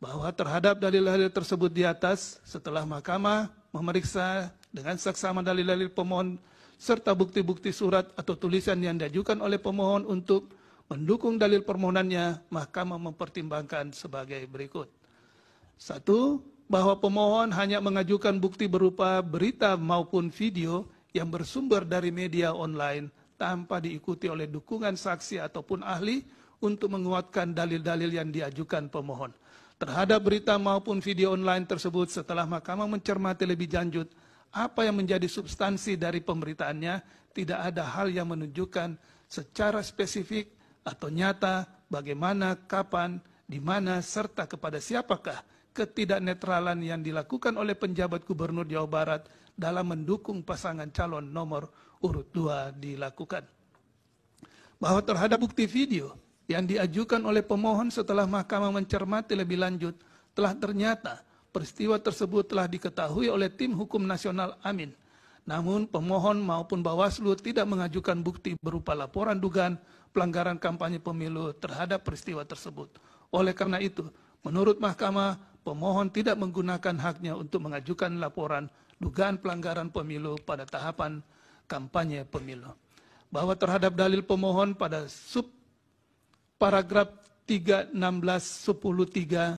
bahwa terhadap dalil-dalil tersebut di atas setelah mahkamah memeriksa dengan saksama dalil-dalil pemohon serta bukti-bukti surat atau tulisan yang diajukan oleh pemohon untuk mendukung dalil permohonannya, mahkamah mempertimbangkan sebagai berikut. Satu, bahwa pemohon hanya mengajukan bukti berupa berita maupun video yang bersumber dari media online tanpa diikuti oleh dukungan saksi ataupun ahli untuk menguatkan dalil-dalil yang diajukan pemohon terhadap berita maupun video online tersebut setelah mahkamah mencermati lebih lanjut apa yang menjadi substansi dari pemberitaannya, tidak ada hal yang menunjukkan secara spesifik atau nyata bagaimana, kapan, di mana, serta kepada siapakah ketidaknetralan yang dilakukan oleh penjabat gubernur Jawa Barat dalam mendukung pasangan calon nomor urut 2 dilakukan. Bahwa terhadap bukti video yang diajukan oleh pemohon setelah mahkamah mencermati lebih lanjut telah ternyata peristiwa tersebut telah diketahui oleh tim hukum nasional Amin. Namun pemohon maupun Bawaslu tidak mengajukan bukti berupa laporan dugaan pelanggaran kampanye pemilu terhadap peristiwa tersebut. Oleh karena itu, menurut mahkamah, pemohon tidak menggunakan haknya untuk mengajukan laporan dugaan pelanggaran pemilu pada tahapan kampanye pemilu. Bahwa terhadap dalil pemohon pada sub paragraf 316103